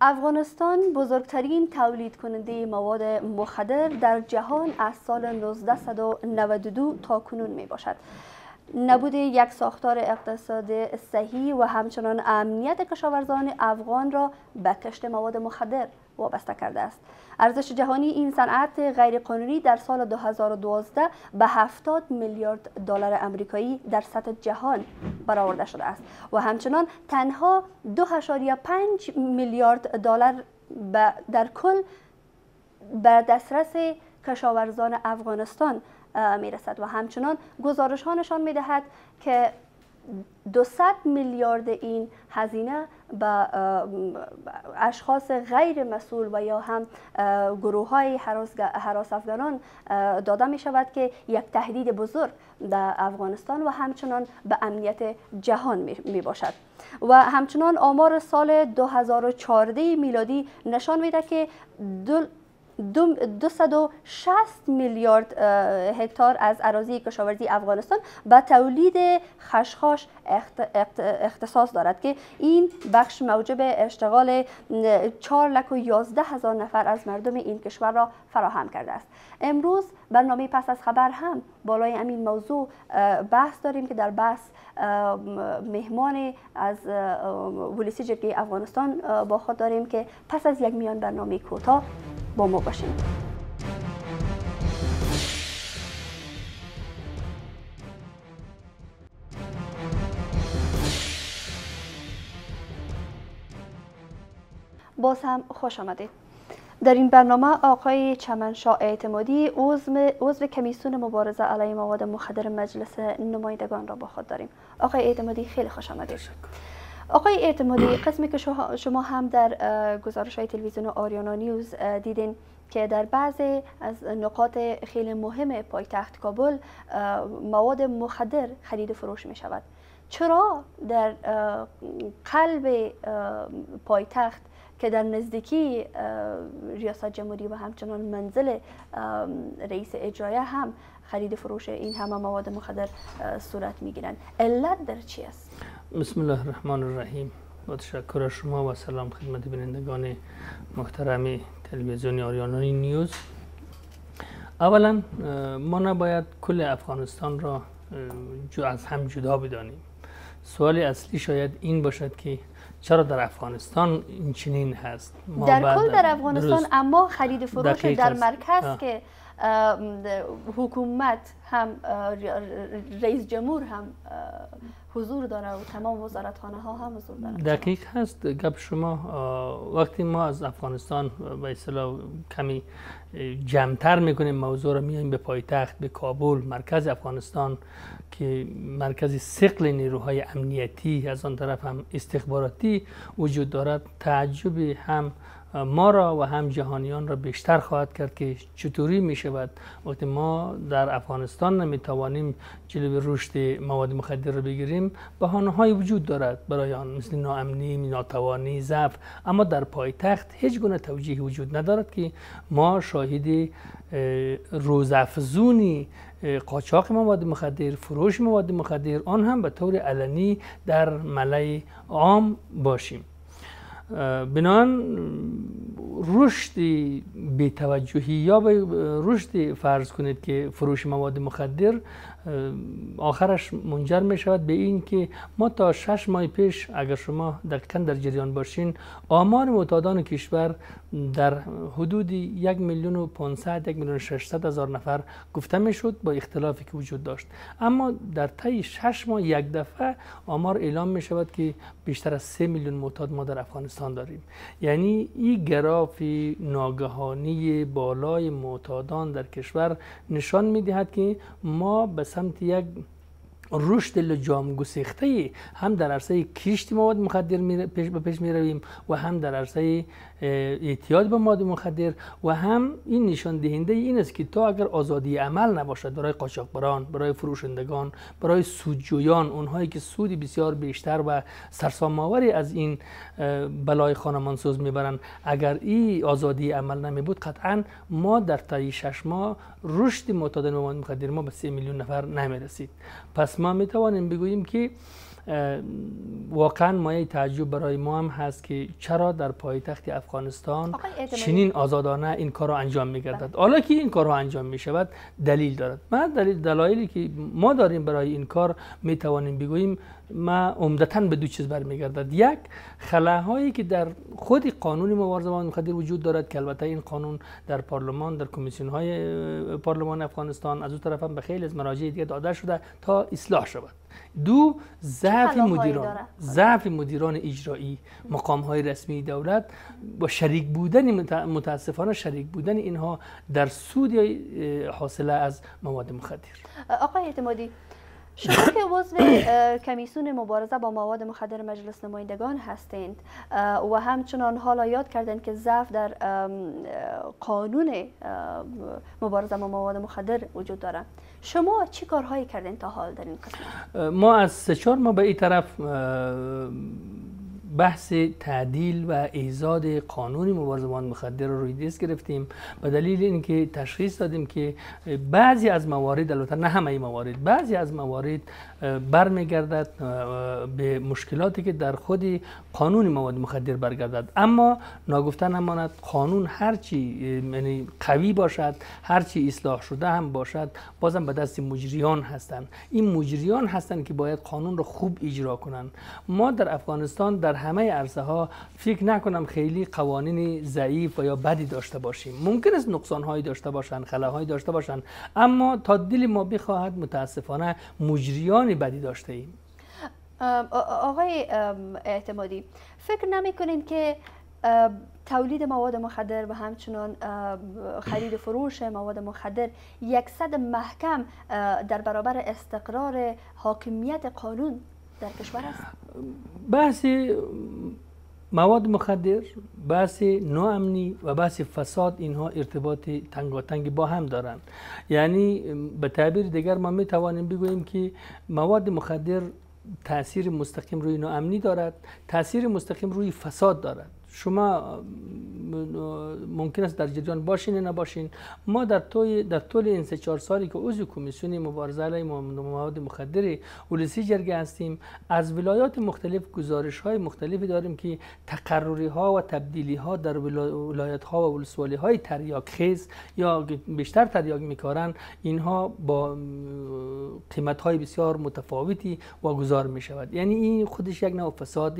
افغانستان بزرگترین تولید کننده مواد مخدر در جهان از سال 1992 تا کنون می باشد. نبود یک ساختار اقتصاد صحیح و همچنان امنیت کشاورزان افغان را به کشت مواد مخدر وابسته کرده است ارزش جهانی این صنعت غیرقانونی در سال 2012 به 70 میلیارد دلار آمریکایی در سطح جهان برآورده شده است و همچنان تنها 2.5 میلیارد دلار در کل به دسترس کشاورزان افغانستان میرسد و همچنان گزارش ها نشان میدهد که 200 میلیارد این هزینه به اشخاص غیر مسئول و یا هم گروه های حراس افغانان داده می شود که یک تهدید بزرگ در افغانستان و همچنان به امنیت جهان می باشد و همچنان آمار سال 2014 میلادی نشان میده که 260 میلیارد هکتار از اراضی کشاورزی افغانستان به تولید خشخاش اختصاص دارد که این بخش موجب اشتغال 4 لک و 11 هزار نفر از مردم این کشور را فراهم کرده است امروز برنامه پس از خبر هم بالای همین موضوع بحث داریم که در بحث مهمان از ولیسی افغانستان با خود داریم که پس از یک میان برنامه کوتاه با ما باشین باز هم خوش آمدید در این برنامه آقای چمنشاه اعتمادی عضو, عضو کمیسیون مبارزه علیه مواد مخدر مجلس نمایندگان را با خود داریم آقای اعتمادی خیلی خوش آمدید تشکر. آقای اعتمادی قسمی که شما هم در گزارش های تلویزیون آریانا نیوز دیدین که در بعضی از نقاط خیلی مهم پایتخت کابل مواد مخدر خرید فروش می شود چرا در قلب پایتخت که در نزدیکی ریاست جمهوری و همچنان منزل رئیس اجرایه هم خرید فروش این همه مواد مخدر صورت می گیرند علت در چی است بسم الله الرحمن الرحیم با تشکر از شما و سلام خدمت بینندگان محترم تلویزیون آریانانی نیوز اولا ما نباید کل افغانستان را جو از هم جدا بدانیم سوال اصلی شاید این باشد که چرا در افغانستان این چنین هست ما در کل در افغانستان اما خرید فروش در مرکز که حکومت هم رئیس جمهور هم حضور داره و تمام وزارتخانه ها هم حضور داره دقیق هست گپ شما وقتی ما از افغانستان به اصطلاح کمی جمعتر میکنیم موضوع رو میایم به پایتخت به کابل مرکز افغانستان که مرکز سقل نیروهای امنیتی از آن طرف هم استخباراتی وجود دارد تعجبی هم ما را و هم جهانیان را بیشتر خواهد کرد که چطوری می شود وقتی ما در افغانستان نمی توانیم جلوی رشد مواد مخدر را بگیریم بهانه های وجود دارد برای آن مثل ناامنی، ناتوانی، ضعف اما در پایتخت هیچ گونه توجیه وجود ندارد که ما شاهد روزافزونی قاچاق مواد مخدر فروش مواد مخدر آن هم به طور علنی در ملای عام باشیم بنان رشد توجهی یا به رشد فرض کنید که فروش مواد مخدر آخرش منجر می شود به این که ما تا شش ماه پیش اگر شما دقیقا در جریان باشین آمار معتادان کشور در حدود یک میلیون و 500 یک میلیون هزار نفر گفته می با اختلافی که وجود داشت اما در طی شش ماه یک دفعه آمار اعلام می شود که بیشتر از سه میلیون معتاد ما در افغانستان داریم یعنی این گراف ناگهانی بالای معتادان در کشور نشان می دهد که ما به سمت یک رشد لجام گسیخته هم در عرصه کشت مواد مخدر به پیش می رویم و هم در عرصه اعتیاد به ماده مخدر و هم این نشان دهنده این است که تا اگر آزادی عمل نباشد برای قاچاقبران برای فروشندگان برای سودجویان اونهایی که سودی بسیار بیشتر و سرسام‌آوری از این بلای خانمانسوز میبرند اگر این آزادی عمل نمی بود قطعا ما در طی شش ماه رشد معتادان مواد مخدر ما به سه میلیون نفر نمی رسید پس ما می توانیم بگوییم که واقعا مایه تعجب برای ما هم هست که چرا در پایتخت افغانستان چنین آزادانه این کار را انجام میگردد بله. حالا که این کار را انجام می دلیل دارد من دلایلی که ما داریم برای این کار میتوانیم بگوییم ما عمدتا به دو چیز برمیگردد یک خلاهایی که در خود قانون مبارزه با مخدر وجود دارد که البته این قانون در پارلمان در کمیسیون های پارلمان افغانستان از اون طرف هم به خیلی از مراجع دیگه داده شده تا اصلاح شود دو ضعف مدیران ضعف مدیران اجرایی مقام های رسمی دولت با شریک بودن متاسفانه شریک بودن اینها در سود حاصله از مواد مخدر آقای اعتمادی شما که عضو کمیسیون مبارزه با مواد مخدر مجلس نمایندگان هستند و همچنان حالا یاد کردند که ضعف در قانون مبارزه با مواد مخدر وجود داره شما چه کارهایی کردین تا حال در این قسمت ما از سه ما به این طرف بحث تعدیل و ایزاد قانون مبارزه با مخدر رو روی دست گرفتیم به دلیل اینکه تشخیص دادیم که بعضی از موارد البته نه همه موارد بعضی از موارد برمیگردد به مشکلاتی که در خود قانون مواد مخدر برگردد اما ناگفته نماند قانون هرچی یعنی قوی باشد هرچی اصلاح شده هم باشد بازم به دست مجریان هستند این مجریان هستند که باید قانون را خوب اجرا کنند ما در افغانستان در همه عرصه ها فکر نکنم خیلی قوانین ضعیف و یا بدی داشته باشیم ممکن است نقصان هایی داشته باشند خلاهایی داشته باشند اما تا دل ما بخواهد متاسفانه مجریان بدی داشته ایم آقای اعتمادی فکر نمی که تولید مواد مخدر و همچنان خرید فروش مواد مخدر یکصد محکم در برابر استقرار حاکمیت قانون در کشور است؟ بحثی مواد مخدر بحث ناامنی و بحث فساد اینها ارتباط تنگاتنگ با هم دارند یعنی به تعبیر دیگر ما می توانیم بگوییم که مواد مخدر تاثیر مستقیم روی ناامنی دارد تاثیر مستقیم روی فساد دارد شما ممکن است در جریان باشین یا نباشین ما در طول در طول این سه چهار سالی که عضو کمیسیون مبارزه علیه مواد مخدر اولسی جرگه هستیم از ولایات مختلف گزارش های مختلفی داریم که تقرری ها و تبدیلی ها در ولایت ها و ولسوالی های تریاک خیز یا بیشتر تریاک میکارن اینها با قیمت های بسیار متفاوتی واگذار می شود یعنی این خودش یک نوع فساد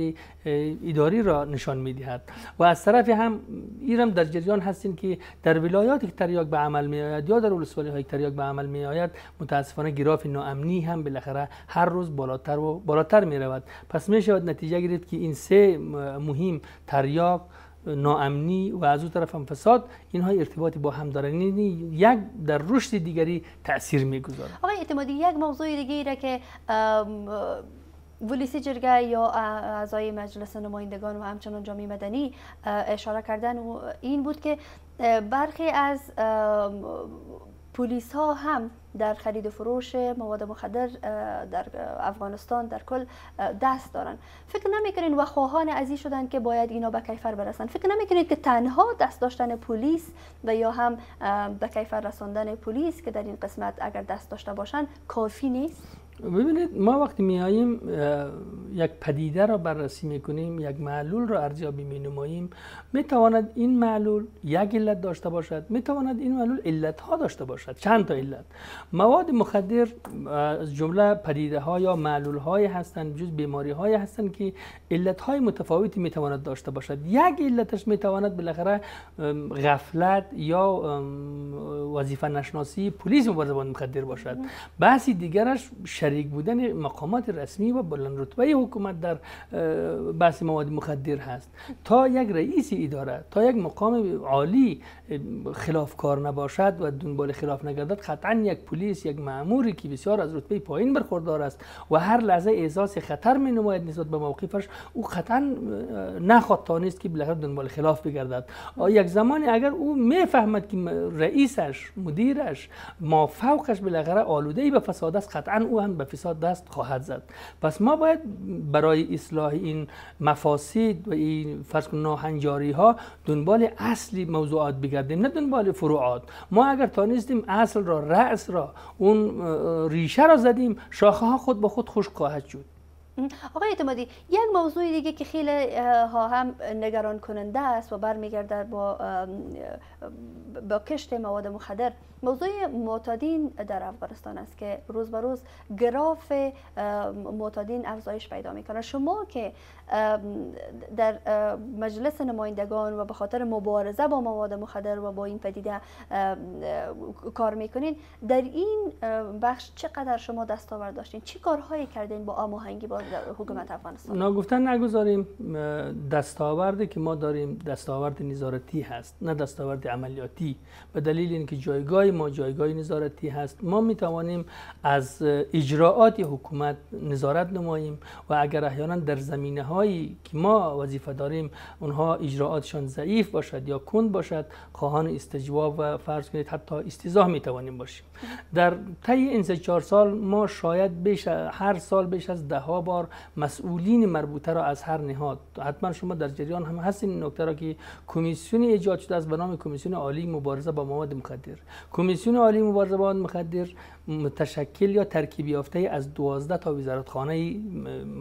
اداری را نشان می دهد و از طرف هم ایرم در جریان هستین که در ولایاتی که تریاک به عمل می آید یا در ولسوالی هایی که تریاک به عمل می آید متاسفانه گراف ناامنی هم بالاخره هر روز بالاتر و بالاتر می رود پس می شود نتیجه گرفت که این سه مهم تریاک ناامنی و از اون طرف هم فساد اینها ارتباطی با هم دارن یعنی یک در رشد دیگری تاثیر میگذاره آقای اعتمادی یک موضوع دیگه را که ولیسی جرگه یا اعضای مجلس نمایندگان و همچنان جامعه مدنی اشاره کردن این بود که برخی از پلیس ها هم در خرید و فروش مواد مخدر در افغانستان در کل دست دارن فکر نمیکنین و خواهان عزیز شدن که باید اینا به کیفر برسن فکر نمیکنید که تنها دست داشتن پلیس و یا هم به کیفر رساندن پلیس که در این قسمت اگر دست داشته باشن کافی نیست ببینید ما وقتی میاییم یک پدیده را بررسی میکنیم یک معلول را ارزیابی می میتواند این معلول یک علت داشته باشد میتواند این معلول علت ها داشته باشد چند تا علت مواد مخدر از جمله پدیده ها یا معلول های هستند جز بیماری های هستند که علت های متفاوتی میتواند داشته باشد یک علتش میتواند بالاخره غفلت یا وظیفه نشناسی پلیس مبارزه با مخدر باشد بحث دیگرش شریک بودن مقامات رسمی و بلند رتبه حکومت در بحث مواد مخدر هست تا یک رئیس اداره تا یک مقام عالی خلافکار نباشد و دنبال خلاف نگردد قطعا یک پلیس یک ماموری که بسیار از رتبه پایین برخوردار است و هر لحظه احساس خطر می نماید نسبت به موقفش او قطعا نخواد تانست که بالاخره دنبال خلاف بگردد یک زمانی اگر او میفهمد که رئیسش مدیرش ما فوقش بالاخره آلوده ای به فساد است قطعا او هم به فساد دست خواهد زد پس ما باید برای اصلاح این مفاسد و این فرض ناهنجاری ها دنبال اصلی موضوعات بگردیم نه دنبال فروعات ما اگر تانستیم اصل را رأس را اون ریشه را زدیم شاخه ها خود با خود خوش خواهد شد آقای اعتمادی یک موضوع دیگه که خیلی ها هم نگران کننده است و برمیگرده با با کشت مواد مخدر موضوع معتادین در افغانستان است که روز به روز گراف معتادین افزایش پیدا میکنه شما که در مجلس نمایندگان و به خاطر مبارزه با مواد مخدر و با این پدیده کار میکنین در این بخش چقدر شما دستاورد داشتین چی کارهایی کردین با آماهنگی با حکومت افغانستان نگفتن نگذاریم دستاوردی که ما داریم دستاورد نظارتی هست نه دستاورد عملیاتی به دلیل اینکه جایگاه ما جایگاه نظارتی هست ما می توانیم از اجراعات حکومت نظارت نماییم و اگر احیانا در زمینه هایی که ما وظیفه داریم اونها اجراعاتشان ضعیف باشد یا کند باشد خواهان استجواب و فرض کنید حتی استیزاه می توانیم باشیم در طی این سه چهار سال ما شاید بیش هر سال بیش از ده ها بار مسئولین مربوطه را از هر نهاد حتما شما در جریان هم هستین نکته را که کمیسیونی ایجاد شده است به نام کمیسیون عالی مبارزه با مواد مخدر کمیسیون عالی مبارزه با مواد مخدر متشکل یا ترکیبی یافته از 12 تا وزارتخانه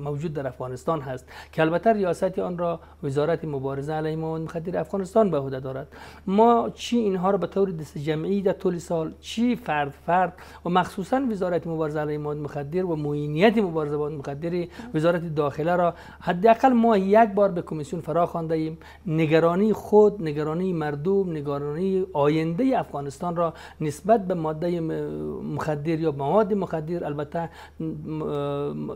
موجود در افغانستان هست که البته ریاست آن را وزارت مبارزه علیه مواد مخدر افغانستان به عهده دارد ما چی اینها را به طور دست جمعی در طول سال چی فرد فرد و مخصوصا وزارت مبارزه علیه مواد مخدر و معینیت مبارزه با مخدر وزارت داخله را حداقل ما یک بار به کمیسیون فرا خوانده نگرانی خود نگرانی مردم نگرانی آینده افغانستان را نسبت به ماده مخدر مخدر یا مواد مخدر البته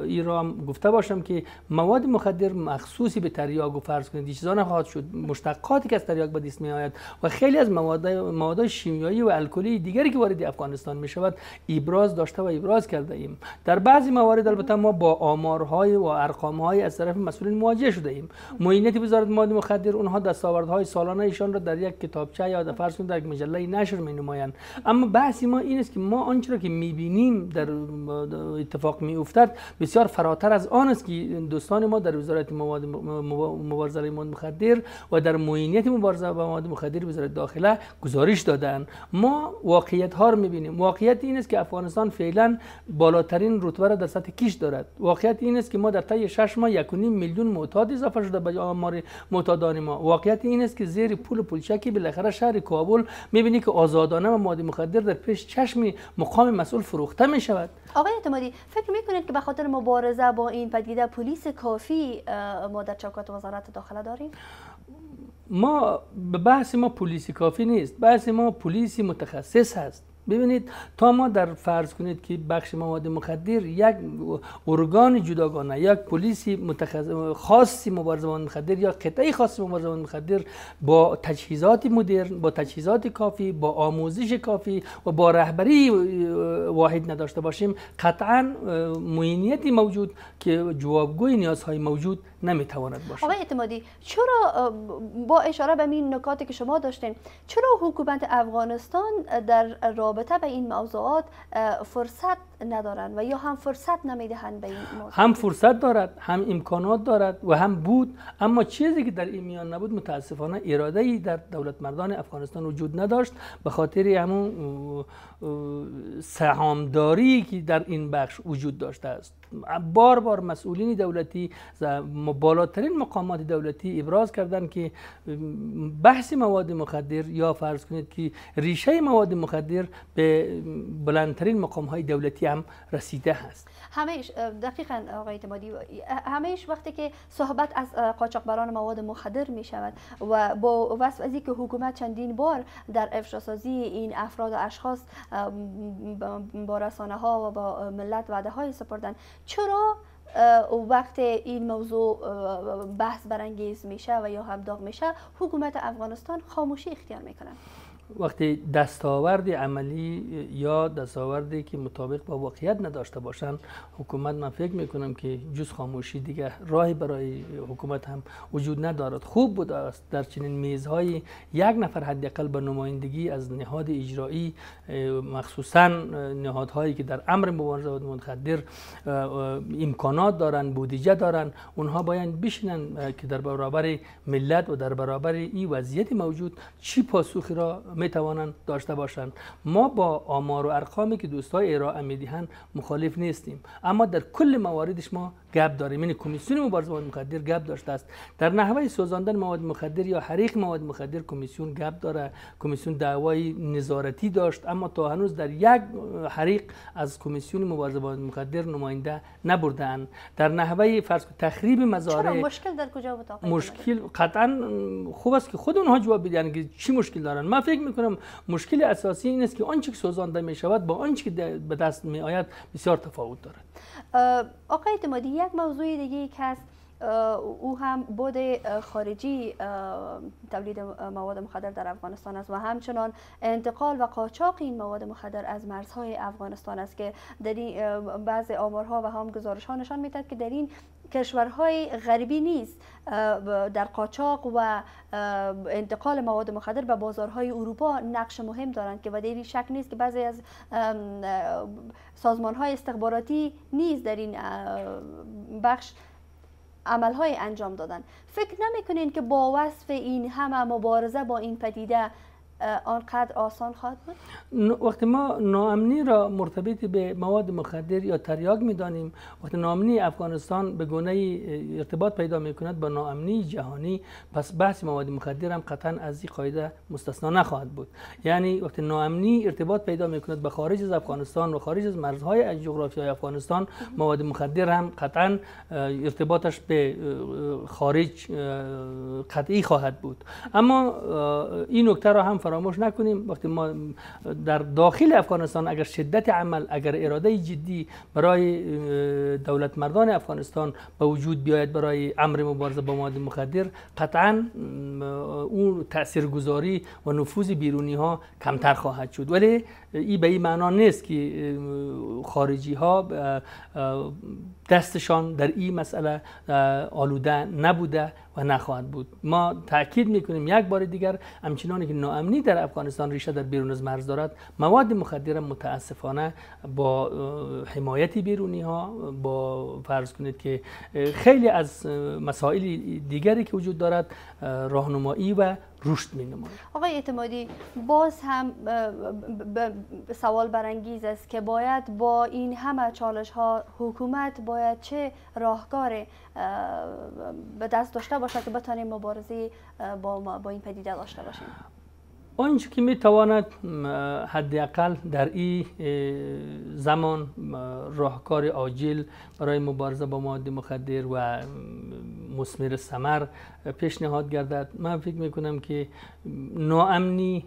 ای گفته باشم که مواد مخدر مخصوصی به تریاک و فرض کنید چیزا نخواهد شد مشتقاتی که از تریاک به دست می آید و خیلی از مواد مواد شیمیایی و الکلی دیگری که وارد افغانستان می شود ابراز داشته و ابراز کرده ایم در بعضی موارد البته ما با آمارهای و ارقامهای از طرف مسئولین مواجه شده ایم معاینت وزارت مواد مخدر اونها دستاوردهای سالانه ایشان را در یک کتابچه یا در فرض در مجله نشر می اما بحث ما این است که ما آنچه که میبینیم در اتفاق میافتد بسیار فراتر از آن است که دوستان ما در وزارت مبارزه مواد مخدر و در معینیت مبارزه با مواد مخدر وزارت داخله گزارش دادن ما واقعیت ها رو میبینیم واقعیت این است که افغانستان فعلا بالاترین رتبه را در سطح کیش دارد واقعیت این است که ما در طی 6 ماه 1.5 میلیون معتاد اضافه شده به آمار معتادان ما واقعیت این است که زیر پول پولچکی بالاخره شهر کابل میبینی که آزادانه و مواد مخدر در پیش چشم مقام مسئول فروخته می شود آقای اعتمادی فکر میکنید که به خاطر مبارزه با این پدیده پلیس کافی ما در چوکات وزارت داخله داریم ما به بحث ما پلیس کافی نیست بحث ما پلیس متخصص هست ببینید تا ما در فرض کنید که بخش مواد مخدر یک ارگان جداگانه یک پلیس خاصی مبارزه با مخدر یا قطعه خاصی مبارزه با مخدر با تجهیزات مدرن با تجهیزات کافی با آموزش کافی و با رهبری واحد نداشته باشیم قطعا موینیتی موجود که جوابگوی نیازهای موجود نمیتواند باشه آقای اعتمادی چرا با اشاره به این نکاتی که شما داشتین چرا حکومت افغانستان در رابطه به این موضوعات فرصت ندارند و یا هم فرصت نمیدهند به این موضوع هم فرصت دارد هم امکانات دارد و هم بود اما چیزی که در این میان نبود متاسفانه اراده ای در دولت مردان افغانستان وجود نداشت به خاطر همون سهامداری که در این بخش وجود داشته است بار بار مسئولین دولتی بالاترین مقامات دولتی ابراز کردن که بحث مواد مخدر یا فرض کنید که ریشه مواد مخدر به بلندترین مقام های دولتی هم رسیده است. همهش دقیقا آقای اعتمادی همهش وقتی که صحبت از قاچاقبران مواد مخدر می شود و با وصف که حکومت چندین بار در افشاسازی این افراد و اشخاص با رسانه ها و با ملت وعده های سپردن چرا وقت این موضوع بحث برانگیز میشه و یا هم داغ میشه حکومت افغانستان خاموشی اختیار میکنه وقتی دستاورد عملی یا دستاوردی که مطابق با واقعیت نداشته باشند حکومت من فکر میکنم که جز خاموشی دیگه راه برای حکومت هم وجود ندارد خوب بود است در چنین میزهای یک نفر حداقل به نمایندگی از نهاد اجرایی مخصوصا نهادهایی که در امر مبارزه با متخدر امکانات دارند بودجه دارند اونها باید بشینن که در برابر ملت و در برابر این وضعیت موجود چی پاسخی را می توانند داشته باشند ما با آمار و ارقامی که دوستای ارائه می دهند مخالف نیستیم اما در کل مواردش ما گپ داره یعنی کمیسیون مبارزه مواد مخدر گپ داشته است در نحوه سوزاندن مواد مخدر یا حریق مواد مخدر کمیسیون گپ داره کمیسیون دعوای نظارتی داشت اما تا هنوز در یک حریق از کمیسیون مبارزه مواد مخدر نماینده نبردن در نحوه فرض تخریب مزارع چرا مشکل در کجا بود مشکل قطعا خوب است که خود اونها جواب بدن که چی مشکل دارن من فکر می کنم مشکل اساسی این است که آنچه که سوزانده می شود با آنچه که به دست می آید بسیار تفاوت دارد آقای اعتمادی یک موضوع دیگه که هست او هم بود خارجی تولید مواد مخدر در افغانستان است و همچنان انتقال و قاچاق این مواد مخدر از مرزهای افغانستان است که در این بعض آمارها و هم گزارش ها نشان میتد که در این کشورهای غربی نیست در قاچاق و انتقال مواد مخدر به بازارهای اروپا نقش مهم دارند که و دیری شک نیست که بعضی از سازمانهای استخباراتی نیز در این بخش عملهای انجام دادن فکر نمیکنین که با وصف این همه مبارزه با این پدیده آنقدر آسان خواهد بود؟ وقتی ما ناامنی را مرتبط به مواد مخدر یا تریاک میدانیم وقتی ناامنی افغانستان به گونه ارتباط پیدا می کند با ناامنی جهانی پس بحث مواد مخدر هم قطعا از این قاعده مستثنا نخواهد بود یعنی وقتی ناامنی ارتباط پیدا می کند به خارج از افغانستان و خارج از مرزهای جغرافیایی افغانستان مواد مخدر هم قطعا ارتباطش به خارج قطعی خواهد بود اما این نکته را هم فراموش نکنیم وقتی ما در داخل افغانستان اگر شدت عمل اگر اراده جدی برای دولت مردان افغانستان به وجود بیاید برای امر مبارزه با مواد مخدر قطعا اون تاثیرگذاری و نفوذ بیرونی ها کمتر خواهد شد ولی این به این معنا نیست که خارجی ها دستشان در این مسئله آلوده نبوده و نخواهد بود ما تاکید میکنیم یک بار دیگر همچنانی که ناامنی در افغانستان ریشه در بیرون از مرز دارد مواد مخدر متاسفانه با حمایت بیرونی ها با فرض کنید که خیلی از مسائل دیگری که وجود دارد راهنمایی و می نماید آقای اعتمادی باز هم سوال برانگیز است که باید با این همه چالش ها حکومت باید چه راهکار به دست داشته باشد که بتانیم مبارزه با, با این پدیده داشته باشیم آنچه که می تواند حداقل در این زمان راهکار عاجل برای مبارزه با مواد مخدر و مسمر سمر پیشنهاد گردد من فکر می کنم که ناامنی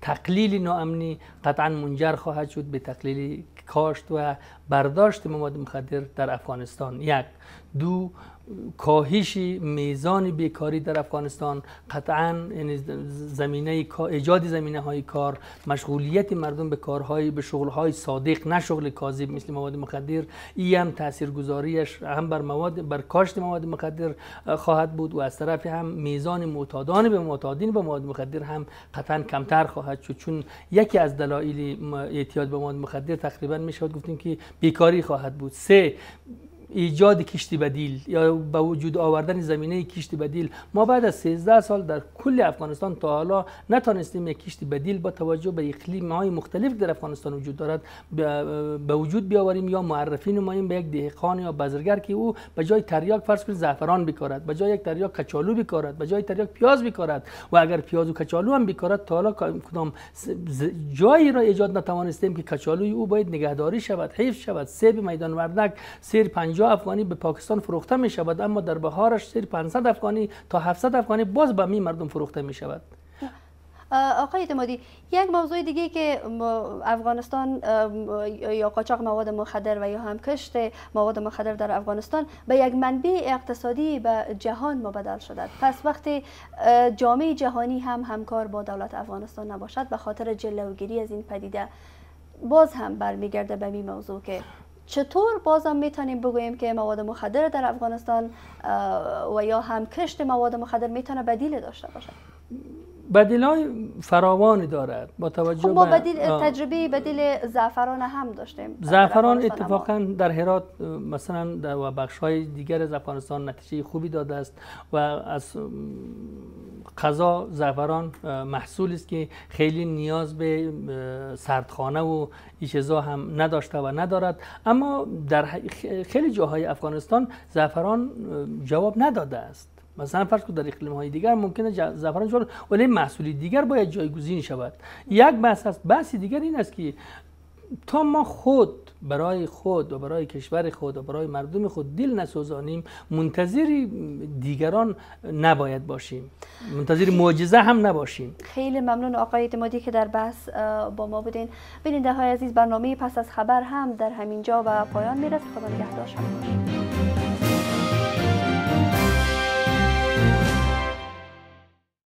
تقلیل ناامنی قطعا منجر خواهد شد به تقلیل کاشت و برداشت مواد مخدر در افغانستان یک دو کاهش میزان بیکاری در افغانستان قطعا یعنی زمینه ایجاد زمینه های کار مشغولیت مردم به کارهای به شغلهای صادق نه شغل کاذب مثل مواد مخدر این هم تاثیرگذاریش هم بر مواد بر کاشت مواد مخدر خواهد بود و از طرف هم میزان معتادان به معتادین به مواد مخدر هم قطعا کمتر خواهد شد چون یکی از دلایل اعتیاد به مواد مخدر تقریبا میشود گفتیم که بیکاری خواهد بود سه ایجاد کشت بدیل یا به وجود آوردن زمینه کشت بدیل ما بعد از 13 سال در کل افغانستان تا حالا نتانستیم یک کشت بدیل با توجه به اقلیم های مختلف در افغانستان وجود دارد به وجود بیاوریم یا معرفی نماییم به یک دهقان یا بزرگر که او به جای تریاک فرض کنید زعفران بکارد به جای یک تریاک کچالو بکارد به جای تریاک پیاز بکارد و اگر پیاز و کچالو هم بکارد تا حالا کدام جایی را ایجاد نتوانستیم که کچالوی او باید نگهداری شود حفظ شود سیب میدان وردک سیر پنج جا افغانی به پاکستان فروخته می شود اما در بهارش سیر 500 افغانی تا 700 افغانی باز به می مردم فروخته می شود آقای اعتمادی یک موضوع دیگه که افغانستان یا قاچاق مواد مخدر و یا هم کشت مواد مخدر در افغانستان به یک منبع اقتصادی به جهان مبدل شده پس وقتی جامعه جهانی هم همکار با دولت افغانستان نباشد به خاطر جلوگیری از این پدیده باز هم برمیگرده به این موضوع که چطور بازم میتونیم بگوییم که مواد مخدر در افغانستان و یا هم کشت مواد مخدر میتونه بدیل داشته باشه بدیل های فراوانی دارد با توجه خب، بدیل تجربه بدیل زعفران هم داشتیم زعفران اتفاقا در هرات مثلا در و بخش های دیگر از افغانستان نتیجه خوبی داده است و از قضا زعفران محصول است که خیلی نیاز به سردخانه و ایشزا هم نداشته و ندارد اما در خیلی جاهای افغانستان زعفران جواب نداده است مثلا فرض در اقلیم های دیگر ممکنه زعفران چون ولی محصولی دیگر باید جایگزین شود یک بحث است بحث دیگر این است که تا ما خود برای خود و برای کشور خود و برای مردم خود دل نسوزانیم منتظر دیگران نباید باشیم منتظر معجزه هم نباشیم خیلی ممنون آقای اعتمادی که در بحث با ما بودین بیننده های عزیز برنامه پس از خبر هم در همین جا و پایان میرسه خدا نگهدار شما